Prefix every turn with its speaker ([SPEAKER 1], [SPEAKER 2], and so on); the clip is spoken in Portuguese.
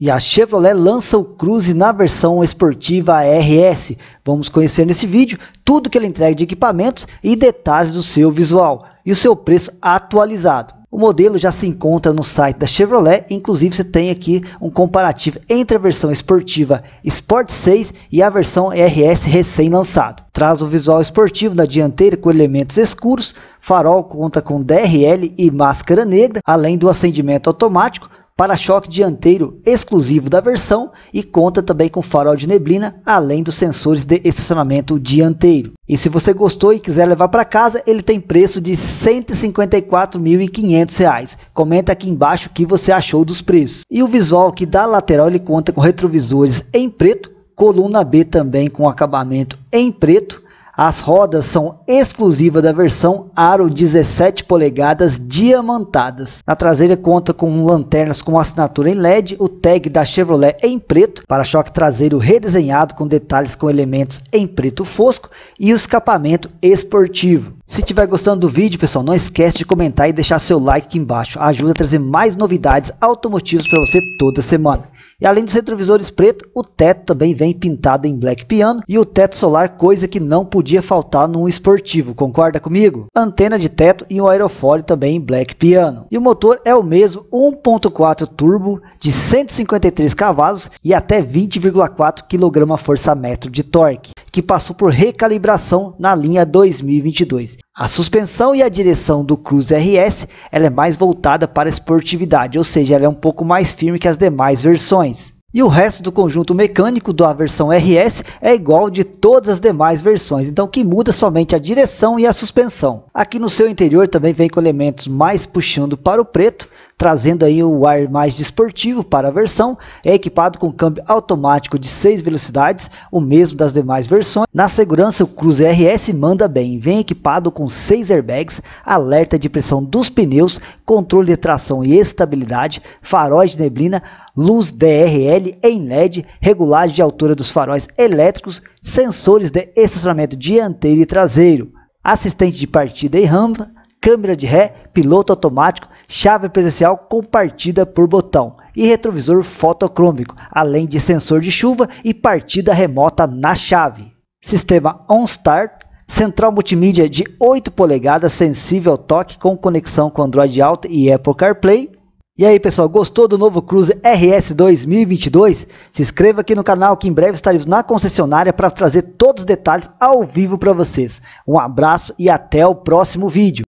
[SPEAKER 1] E a Chevrolet lança o Cruze na versão esportiva RS. Vamos conhecer nesse vídeo tudo que ele entrega de equipamentos e detalhes do seu visual e o seu preço atualizado. O modelo já se encontra no site da Chevrolet, inclusive você tem aqui um comparativo entre a versão esportiva Sport 6 e a versão RS recém-lançado. Traz o visual esportivo na dianteira com elementos escuros, farol conta com DRL e máscara negra, além do acendimento automático, para-choque dianteiro exclusivo da versão e conta também com farol de neblina, além dos sensores de estacionamento dianteiro. E se você gostou e quiser levar para casa, ele tem preço de R$ 154.500. Comenta aqui embaixo o que você achou dos preços. E o visual que da lateral ele conta com retrovisores em preto, coluna B também com acabamento em preto, as rodas são exclusivas da versão aro 17 polegadas diamantadas. Na traseira conta com lanternas com assinatura em LED, o tag da Chevrolet é em preto, para-choque traseiro redesenhado com detalhes com elementos em preto fosco e o escapamento esportivo. Se estiver gostando do vídeo, pessoal, não esquece de comentar e deixar seu like aqui embaixo. Ajuda a trazer mais novidades automotivas para você toda semana. E além dos retrovisores preto, o teto também vem pintado em black piano e o teto solar, coisa que não podia faltar num esportivo, concorda comigo? Antena de teto e um aerofólio também em black piano. E o motor é o mesmo 1.4 turbo de 153 cavalos e até 20,4 kgfm de torque que passou por recalibração na linha 2022. A suspensão e a direção do Cruze RS ela é mais voltada para a esportividade, ou seja, ela é um pouco mais firme que as demais versões. E o resto do conjunto mecânico da versão RS é igual de todas as demais versões, então que muda somente a direção e a suspensão. Aqui no seu interior também vem com elementos mais puxando para o preto, trazendo aí o ar mais desportivo para a versão, é equipado com câmbio automático de 6 velocidades, o mesmo das demais versões. Na segurança, o Cruze RS manda bem, vem equipado com 6 airbags, alerta de pressão dos pneus, controle de tração e estabilidade, faróis de neblina, luz DRL em LED, regulagem de altura dos faróis elétricos, sensores de estacionamento dianteiro e traseiro, assistente de partida e rampa, câmera de ré, piloto automático, chave presencial com partida por botão e retrovisor fotocrômico, além de sensor de chuva e partida remota na chave. Sistema OnStar, central multimídia de 8 polegadas sensível ao toque com conexão com Android Auto e Apple CarPlay, e aí pessoal, gostou do novo Cruze RS 2022? Se inscreva aqui no canal que em breve estaremos na concessionária para trazer todos os detalhes ao vivo para vocês. Um abraço e até o próximo vídeo.